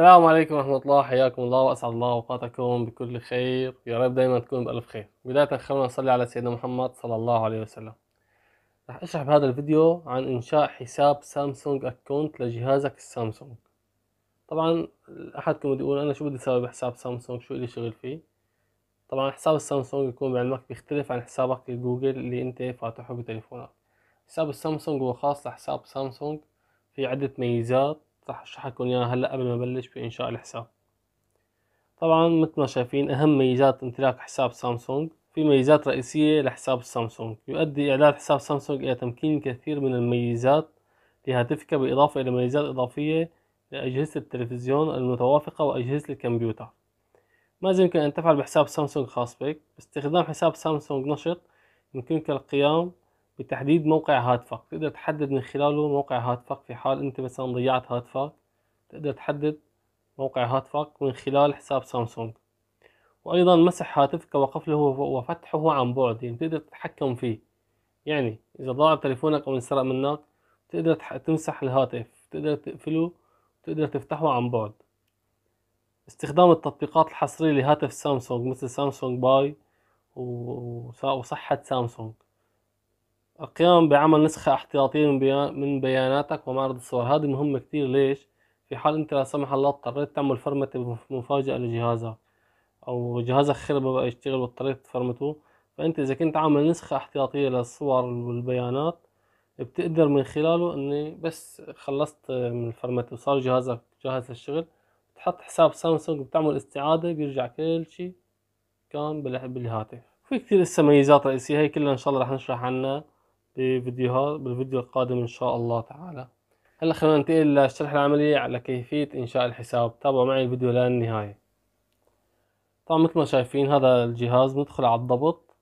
السلام عليكم ورحمة الله حياكم الله وأسعد الله أوقاتكم بكل خير يا رب دايما تكون بألف خير بداية خلونا نصلي على سيدنا محمد صلى الله عليه وسلم رح أشرح بهذا الفيديو عن إنشاء حساب سامسونج أكونت لجهازك السامسونج طبعا أحدكم بده يقول أنا شو بدي أسوي بحساب سامسونج شو اللي شغل فيه طبعا حساب السامسونج يكون بعلمك بيختلف عن حسابك الجوجل اللي أنت فاتحه بتليفونك حساب السامسونج هو خاص لحساب سامسونج في عدة ميزات راح اشرح لكم اياها هلا قبل ما ابلش بانشاء الحساب طبعا مثل ما شايفين اهم ميزات امتلاك حساب سامسونج في ميزات رئيسية لحساب سامسونج يؤدي اعداد حساب سامسونج إلى تمكين الكثير من الميزات لهاتفك بالإضافة إلى ميزات إضافية لأجهزة التلفزيون المتوافقة وأجهزة الكمبيوتر ماذا يمكن أن تفعل بحساب سامسونج خاص بك باستخدام حساب سامسونج نشط يمكنك القيام بتحديد موقع هاتفك تقدر تحدد من خلاله موقع هاتفك في حال انت مثلا ضيعت هاتفك تقدر تحدد موقع هاتفك من خلال حساب سامسونج وايضا مسح هاتفك وقفله وفتحه عن بعد يعني تقدر تتحكم فيه يعني اذا ضاع تليفونك او انسرق منك تقدر تمسح الهاتف تقدر تقفله تقدر تفتحه عن بعد استخدام التطبيقات الحصرية لهاتف سامسونج مثل سامسونج باي وصحة سامسونج القيام بعمل نسخة احتياطية من بياناتك ومعرض الصور هذه مهمة كتير ليش؟ في حال انت لا سمح الله اضطريت تعمل فرمتة مفاجئة لجهازك او جهازك خرب بقى يشتغل واضطريت تفرمته فانت اذا كنت عامل نسخة احتياطية للصور والبيانات بتقدر من خلاله اني بس خلصت من الفرمتة وصار جهازك جاهز للشغل بتحط حساب سامسونج بتعمل استعادة بيرجع كل شيء كان بالهاتف في كتير لسه ميزات رئيسية هي كلها ان شاء الله رح نشرح عنها بفيديوهات بالفيديو القادم إن شاء الله تعالى هلا خلينا ننتقل للشرح العملي على كيفية إنشاء الحساب تابعوا معي الفيديو للنهاية طبعا مثل ما شايفين هذا الجهاز ندخل على الضبط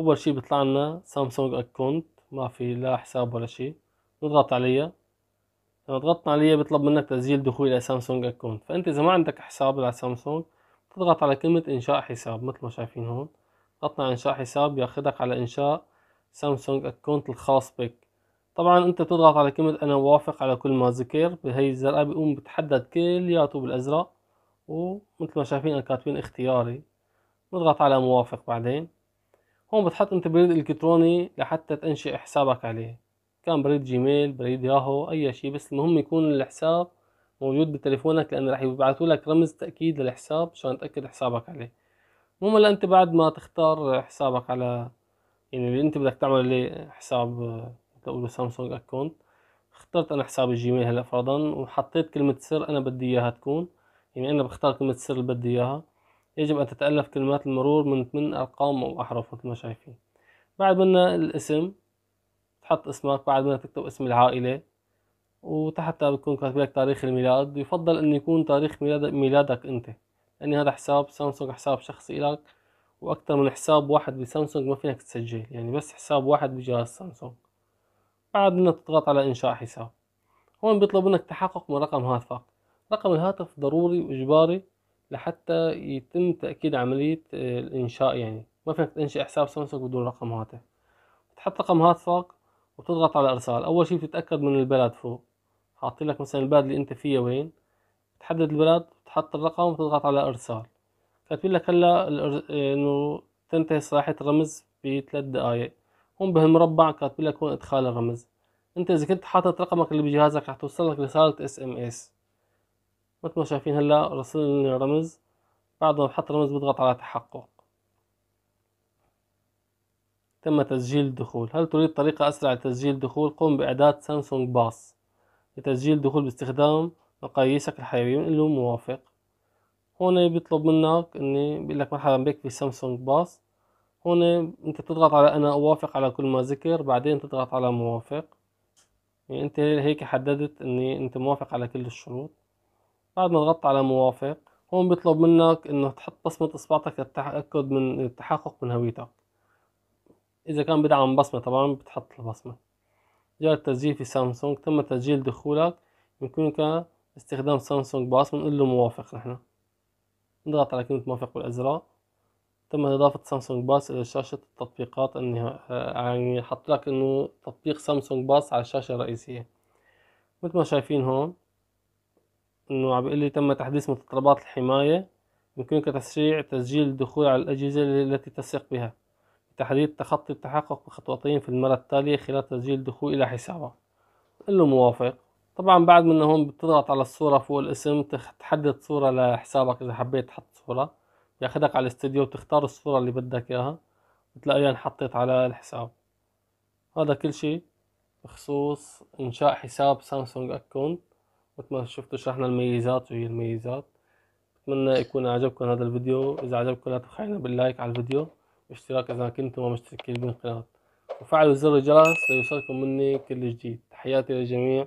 أول شي بيطلع لنا سامسونج أكونت ما في لا حساب ولا شي نضغط عليها لما ضغطنا عليها بيطلب منك تسجيل دخول إلى سامسونج أكونت فأنت إذا ما عندك حساب على سامسونج تضغط على كلمة إنشاء حساب مثل ما شايفين هون ضغطنا على إنشاء حساب بياخدك على إنشاء سامسونج اكونت الخاص بك طبعا انت بتضغط على كلمة انا موافق على كل ما ذكر بهي الزرقاء بيقوم بتحدد كلياته بالازرق ومثل ما شايفين انا كاتبين اختياري نضغط على موافق بعدين هون بتحط انت بريد الكتروني لحتى تنشئ حسابك عليه كان بريد جيميل بريد ياهو اي شيء بس المهم يكون الحساب موجود بتليفونك لان رح يبعثوا لك رمز تاكيد للحساب عشان تاكد حسابك عليه المهم انت بعد ما تختار حسابك على يعني اللي انت بدك تعمل لي حساب آه، تقول سامسونج اكونت اخترت انا حساب الجيميل هلا فرضا وحطيت كلمة سر انا بدي اياها تكون يعني انا بختار كلمة السر اللي بدي اياها يجب ان تتألف كلمات المرور من 8 ارقام او احرف مثل ما شايفين بعد منا الاسم تحط اسمك بعد منا تكتب اسم العائلة وتحتها بيكون كاتب لك تاريخ الميلاد يفضل ان يكون تاريخ ميلاد ميلادك انت لان هذا حساب سامسونج حساب شخصي لك واكثر من حساب واحد بسامسونج ما فينك تسجل يعني بس حساب واحد بجهاز سامسونج بعد انك تضغط على انشاء حساب هون بيطلب منك تحقق من رقم هاتفك رقم الهاتف ضروري واجباري لحتى يتم تاكيد عمليه آه، الانشاء يعني ما فينك تنشئ حساب سامسونج بدون رقم هاتف تحط رقم هاتفك وتضغط على ارسال اول شيء بتتاكد من البلد فوق حاطين لك مثلا البلد اللي انت فيها وين تحدد البلد تحط الرقم وتضغط على ارسال فتقول لك هلا انه تنتهي صلاحية الرمز بثلاث دقايق هون بهالمربع كاتب لك هون ادخال الرمز انت اذا كنت حاطط رقمك اللي بجهازك رح توصل لك رسالة اس ام اس مثل ما شايفين هلا رسلني الرمز بعد ما بحط الرمز بضغط على تحقق تم تسجيل الدخول هل تريد طريقة أسرع لتسجيل الدخول قم بإعداد سامسونج باص لتسجيل الدخول باستخدام مقاييسك الحيوية له موافق هون بيطلب منك اني بيقول لك مرحبا بك في سامسونج باص هون انت بتضغط على انا اوافق على كل ما ذكر بعدين تضغط على موافق يعني انت هيك حددت اني انت موافق على كل الشروط بعد ما ضغطت على موافق هون بيطلب منك انه تحط بصمة اصبعتك للتأكد من التحقق من هويتك اذا كان بدعم بصمة طبعا بتحط البصمة جاء التسجيل في سامسونج تم تسجيل دخولك يمكنك استخدام سامسونج باص بنقول له موافق نحن نضغط على كلمة موافق بالأزرار تم إضافة سامسونج باس إلى شاشة التطبيقات النهائية يعني حط لك إنه تطبيق سامسونج باس على الشاشة الرئيسية مثل ما شايفين هون إنه عم بيقول لي تم تحديث متطلبات الحماية يمكنك تسريع تسجيل الدخول على الأجهزة التي تثق بها بتحديد تخطي التحقق بخطوتين في المرة التالية خلال تسجيل الدخول إلى حسابك قل له موافق طبعا بعد من هون بتضغط على الصورة فوق الاسم تحدد صورة لحسابك اذا حبيت تحط صورة بياخدك على الاستديو وتختار الصورة اللي بدك اياها بتلاقيها انحطت على الحساب هذا كل شيء بخصوص انشاء حساب سامسونج اكونت مثل ما شفتوا شرحنا الميزات وهي الميزات بتمنى يكون عجبكم هذا الفيديو اذا عجبكم لا تخلينا باللايك على الفيديو واشتراك اذا كنتم مشتركين بالقناة وفعلوا زر الجرس ليوصلكم مني كل جديد تحياتي للجميع